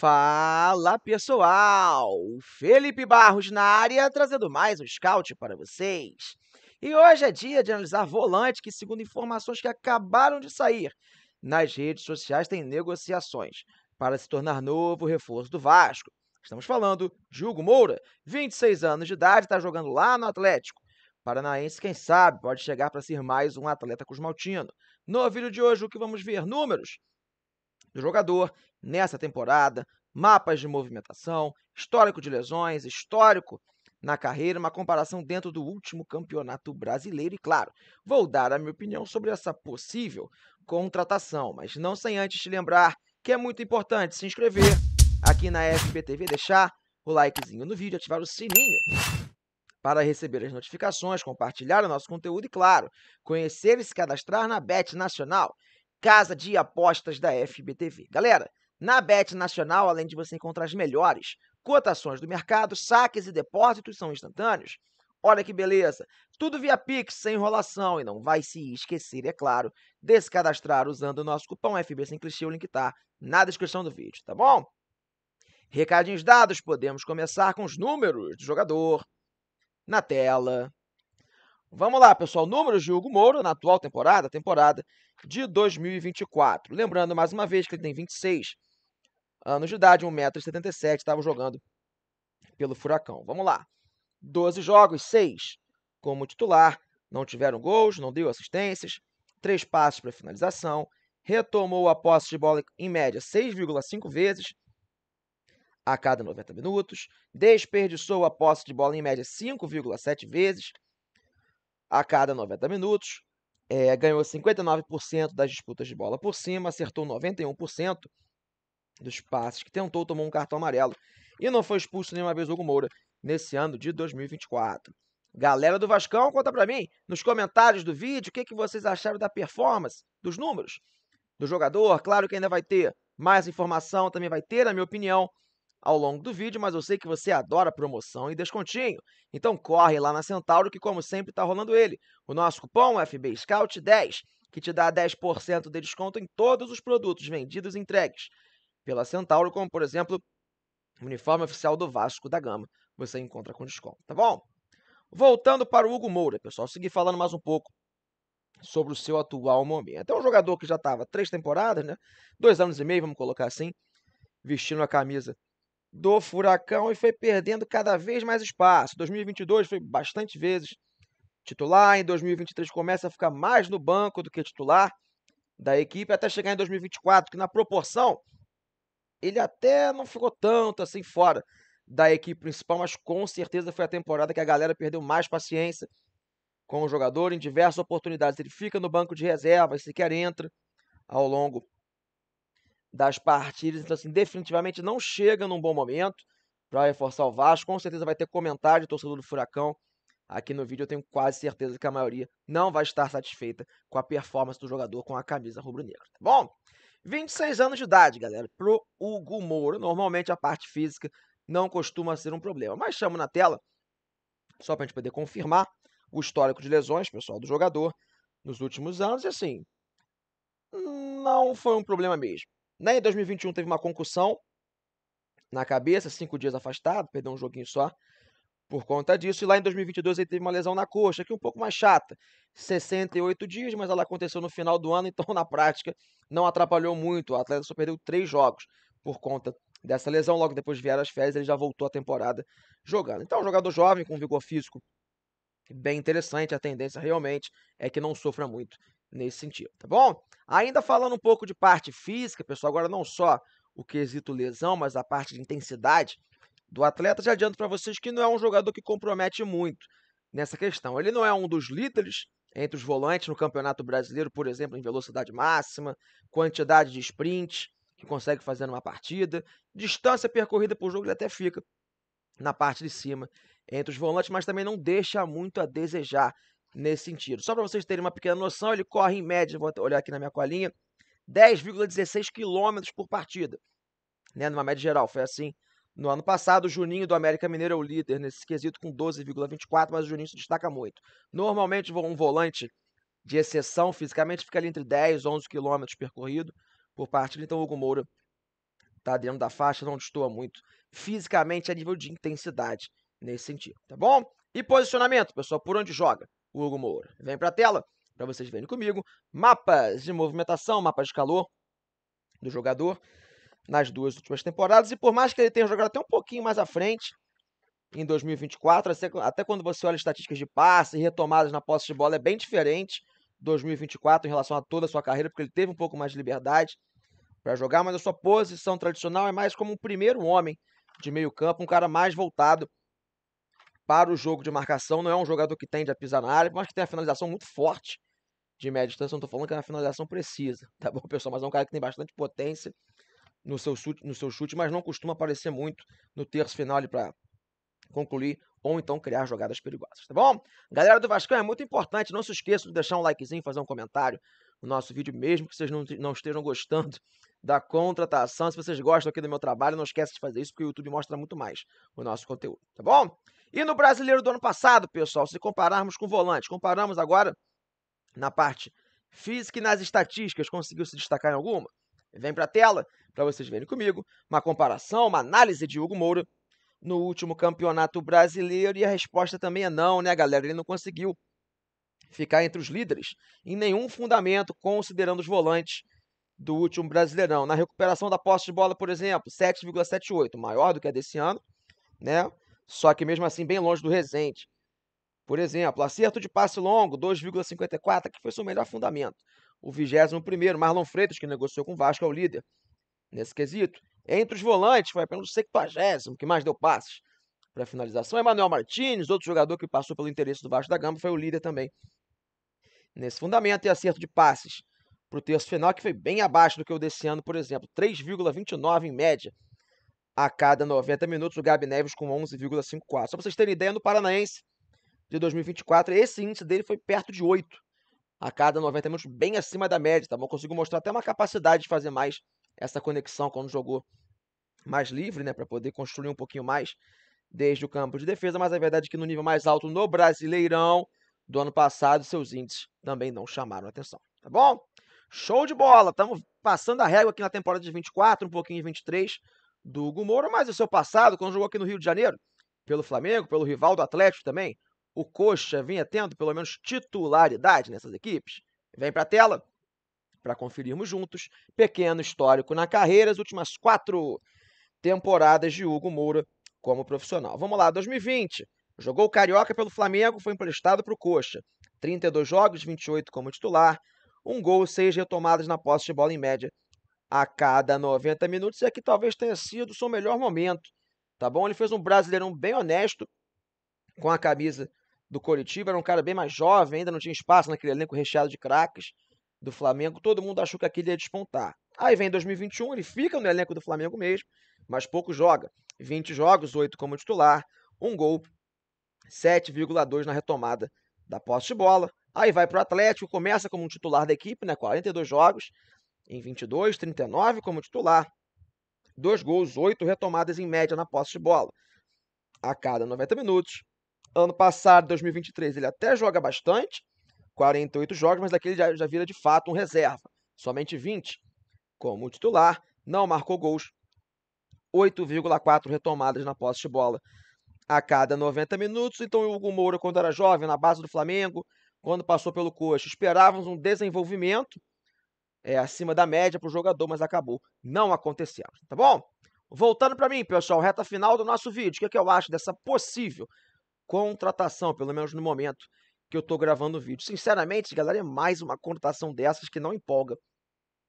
Fala pessoal, Felipe Barros na área trazendo mais um scout para vocês. E hoje é dia de analisar volante que, segundo informações que acabaram de sair nas redes sociais, tem negociações para se tornar novo reforço do Vasco. Estamos falando de Hugo Moura, 26 anos de idade, está jogando lá no Atlético. Paranaense, quem sabe, pode chegar para ser mais um atleta cosmaltino. No vídeo de hoje, o que vamos ver? Números do jogador nessa temporada, mapas de movimentação, histórico de lesões, histórico na carreira, uma comparação dentro do último campeonato brasileiro. E claro, vou dar a minha opinião sobre essa possível contratação, mas não sem antes te lembrar que é muito importante se inscrever aqui na FBTV, deixar o likezinho no vídeo, ativar o sininho para receber as notificações, compartilhar o nosso conteúdo e, claro, conhecer e se cadastrar na Bet Nacional, casa de apostas da FBTV. Galera, na Bet Nacional, além de você encontrar as melhores cotações do mercado, saques e depósitos são instantâneos. Olha que beleza! Tudo via Pix, sem enrolação. E não vai se esquecer, é claro, de se cadastrar usando o nosso cupom FB Sem Clichê. O link está na descrição do vídeo, tá bom? Recadinhos dados, podemos começar com os números do jogador na tela. Vamos lá, pessoal. Números de Hugo Moura na atual temporada, temporada de 2024. Lembrando mais uma vez que ele tem 26 anos de idade, 1,77m, estava jogando pelo Furacão. Vamos lá. 12 jogos, 6 como titular, não tiveram gols, não deu assistências, três passes para finalização, retomou a posse de bola em média 6,5 vezes a cada 90 minutos, desperdiçou a posse de bola em média 5,7 vezes a cada 90 minutos, é, ganhou 59% das disputas de bola por cima, acertou 91%, dos passes, que tentou, tomou um cartão amarelo e não foi expulso nenhuma vez o Hugo Moura nesse ano de 2024. Galera do Vascão, conta para mim nos comentários do vídeo o que, que vocês acharam da performance, dos números do jogador. Claro que ainda vai ter mais informação, também vai ter a minha opinião ao longo do vídeo, mas eu sei que você adora promoção e descontinho. Então corre lá na Centauro que, como sempre, está rolando ele. O nosso cupom é FB Scout 10, que te dá 10% de desconto em todos os produtos vendidos e entregues pela Centauro, como por exemplo o uniforme oficial do Vasco da Gama. Você encontra com desconto, tá bom? Voltando para o Hugo Moura, pessoal, seguir falando mais um pouco sobre o seu atual momento. É um jogador que já estava três temporadas, né? Dois anos e meio, vamos colocar assim, vestindo a camisa do Furacão e foi perdendo cada vez mais espaço. 2022 foi bastante vezes titular, em 2023 começa a ficar mais no banco do que titular da equipe, até chegar em 2024, que na proporção ele até não ficou tanto assim fora da equipe principal, mas com certeza foi a temporada que a galera perdeu mais paciência com o jogador em diversas oportunidades. Ele fica no banco de reservas, sequer entra ao longo das partidas. Então, assim, definitivamente não chega num bom momento para reforçar o Vasco. Com certeza vai ter comentário de torcedor do Furacão aqui no vídeo. Eu tenho quase certeza que a maioria não vai estar satisfeita com a performance do jogador com a camisa rubro-negra, tá bom? 26 anos de idade, galera, pro Hugo Moura. Normalmente a parte física não costuma ser um problema. Mas chamo na tela, só para a gente poder confirmar, o histórico de lesões, pessoal, do jogador nos últimos anos. E assim, não foi um problema mesmo. Né? Em 2021 teve uma concussão na cabeça, cinco dias afastado, perdeu um joguinho só por conta disso. E lá em 2022 ele teve uma lesão na coxa, que é um pouco mais chata. 68 dias, mas ela aconteceu no final do ano, então na prática não atrapalhou muito. O atleta só perdeu três jogos por conta dessa lesão. Logo depois vieram as férias, ele já voltou a temporada jogando. Então, é um jogador jovem, com vigor físico bem interessante. A tendência realmente é que não sofra muito nesse sentido, tá bom? Ainda falando um pouco de parte física, pessoal, agora não só o quesito lesão, mas a parte de intensidade do atleta, já adianto para vocês que não é um jogador que compromete muito nessa questão. Ele não é um dos líderes entre os volantes no Campeonato Brasileiro, por exemplo, em velocidade máxima, quantidade de sprints que consegue fazer numa partida, distância percorrida por jogo, ele até fica na parte de cima entre os volantes, mas também não deixa muito a desejar nesse sentido. Só para vocês terem uma pequena noção, ele corre em média, vou olhar aqui na minha colinha, 10,16 km por partida, né, numa média geral, foi assim no ano passado, o Juninho do América Mineiro é o líder nesse quesito com 12,24, mas o Juninho se destaca muito. Normalmente, um volante de exceção fisicamente fica ali entre 10, 11 quilômetros percorrido por partida, então o Hugo Moura está dentro da faixa, não destoa muito fisicamente a nível de intensidade nesse sentido, tá bom? E posicionamento, pessoal, por onde joga o Hugo Moura? Vem para a tela para vocês verem comigo. Mapas de movimentação, mapas de calor do jogador nas duas últimas temporadas. E por mais que ele tenha jogado até um pouquinho mais à frente, em 2024, até quando você olha estatísticas de passe e retomadas na posse de bola, é bem diferente 2024 em relação a toda a sua carreira, porque ele teve um pouco mais de liberdade para jogar, mas a sua posição tradicional é mais como um primeiro homem de meio campo, um cara mais voltado para o jogo de marcação, não é um jogador que tende a pisar na área, mas que tem a finalização muito forte de média distância, não estou falando que é uma finalização precisa, tá bom, pessoal, mas é um cara que tem bastante potência no seu chute, no seu chute mas não costuma aparecer muito no terço final para concluir ou então criar jogadas perigosas, tá bom? Galera do Vasco é muito importante, não se esqueça de deixar um likezinho, fazer um comentário no nosso vídeo, mesmo que vocês não, não estejam gostando da contratação. Se vocês gostam aqui do meu trabalho, não esquece de fazer isso, porque o YouTube mostra muito mais o nosso conteúdo, tá bom? E no brasileiro do ano passado, pessoal, se compararmos com volantes, comparamos agora na parte física e nas estatísticas, conseguiu se destacar em alguma? Vem para a tela para vocês verem comigo uma comparação, uma análise de Hugo Moura no último campeonato brasileiro e a resposta também é não, né, galera? Ele não conseguiu ficar entre os líderes em nenhum fundamento, considerando os volantes do último Brasileirão. Na recuperação da posse de bola, por exemplo, 7,78, maior do que a desse ano, né? Só que mesmo assim bem longe do recente Por exemplo, acerto de passe longo, 2,54, que foi seu melhor fundamento o 21º, Marlon Freitas, que negociou com o Vasco, é o líder nesse quesito. Entre os volantes, foi apenas o 70 que mais deu passes para finalização. Emanuel Martins, outro jogador que passou pelo interesse do Vasco da Gama, foi o líder também nesse fundamento e acerto de passes para o terço final, que foi bem abaixo do que o desse ano, por exemplo, 3,29 em média a cada 90 minutos, o Gabi Neves com 11,54. Só para vocês terem ideia, no Paranaense de 2024, esse índice dele foi perto de 8 a cada 90 minutos, bem acima da média, tá bom? Conseguiu mostrar até uma capacidade de fazer mais essa conexão quando jogou mais livre, né, para poder construir um pouquinho mais desde o campo de defesa, mas a verdade é que no nível mais alto no Brasileirão do ano passado, seus índices também não chamaram atenção, tá bom? Show de bola! Estamos passando a régua aqui na temporada de 24, um pouquinho de 23 do Hugo mas o seu passado, quando jogou aqui no Rio de Janeiro, pelo Flamengo, pelo rival do Atlético também, o Coxa vinha tendo, pelo menos titularidade nessas equipes? Vem para a tela para conferirmos juntos. Pequeno histórico na carreira, as últimas quatro temporadas de Hugo Moura como profissional. Vamos lá, 2020. Jogou o Carioca pelo Flamengo, foi emprestado para o Coxa. 32 jogos, 28 como titular. Um gol, seis retomadas na posse de bola em média a cada 90 minutos. E aqui talvez tenha sido o seu melhor momento, tá bom? Ele fez um brasileirão bem honesto com a camisa do Coritiba, era um cara bem mais jovem, ainda não tinha espaço naquele elenco recheado de craques do Flamengo. Todo mundo achou que aquele ia despontar. Aí vem 2021, ele fica no elenco do Flamengo mesmo, mas pouco joga. 20 jogos, 8 como titular, um gol, 7,2 na retomada da posse de bola. Aí vai para o Atlético, começa como um titular da equipe, né? 42 jogos em 22, 39 como titular, dois gols, oito retomadas em média na posse de bola a cada 90 minutos ano passado, 2023, ele até joga bastante, 48 jogos, mas aquele já, já vira de fato um reserva. Somente 20 como titular, não marcou gols. 8,4 retomadas na posse de bola a cada 90 minutos. Então, o Hugo Moura, quando era jovem, na base do Flamengo, quando passou pelo Coxa, esperávamos um desenvolvimento é, acima da média para o jogador, mas acabou não acontecendo, tá bom? Voltando para mim, pessoal, reta final do nosso vídeo. O que, é que eu acho dessa possível contratação, pelo menos no momento que eu estou gravando o vídeo. Sinceramente, galera, é mais uma contratação dessas que não empolga.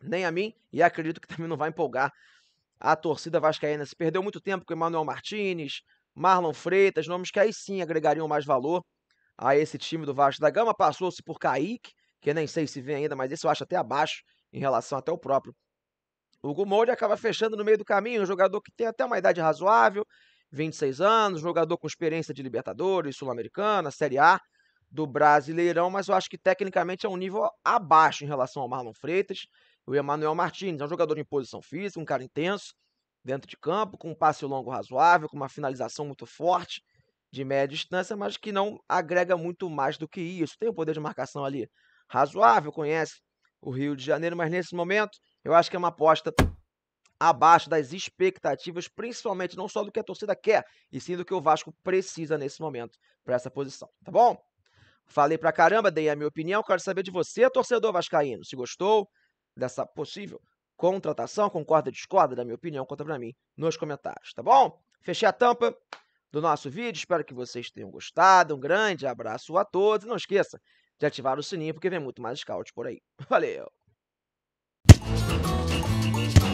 Nem a mim, e acredito que também não vai empolgar a torcida vascaína. Se perdeu muito tempo com Emanuel Martinez, Marlon Freitas, nomes que aí sim agregariam mais valor a esse time do Vasco da Gama. Passou-se por Kaique, que nem sei se vem ainda, mas esse eu acho até abaixo em relação até o próprio. O Gumoldi acaba fechando no meio do caminho, um jogador que tem até uma idade razoável, 26 anos, jogador com experiência de Libertadores, Sul-Americana, Série A do Brasileirão, mas eu acho que tecnicamente é um nível abaixo em relação ao Marlon Freitas e o Emanuel Martins. É um jogador de posição física, um cara intenso dentro de campo, com um passe longo razoável, com uma finalização muito forte de média distância, mas que não agrega muito mais do que isso. Tem um poder de marcação ali razoável, conhece o Rio de Janeiro, mas nesse momento eu acho que é uma aposta abaixo das expectativas, principalmente não só do que a torcida quer, e sim do que o Vasco precisa nesse momento para essa posição, tá bom? Falei pra caramba, dei a minha opinião, quero saber de você, torcedor vascaíno, se gostou dessa possível contratação, concorda, discorda da minha opinião, conta pra mim nos comentários, tá bom? Fechei a tampa do nosso vídeo, espero que vocês tenham gostado, um grande abraço a todos, e não esqueça de ativar o sininho, porque vem muito mais scout por aí. Valeu!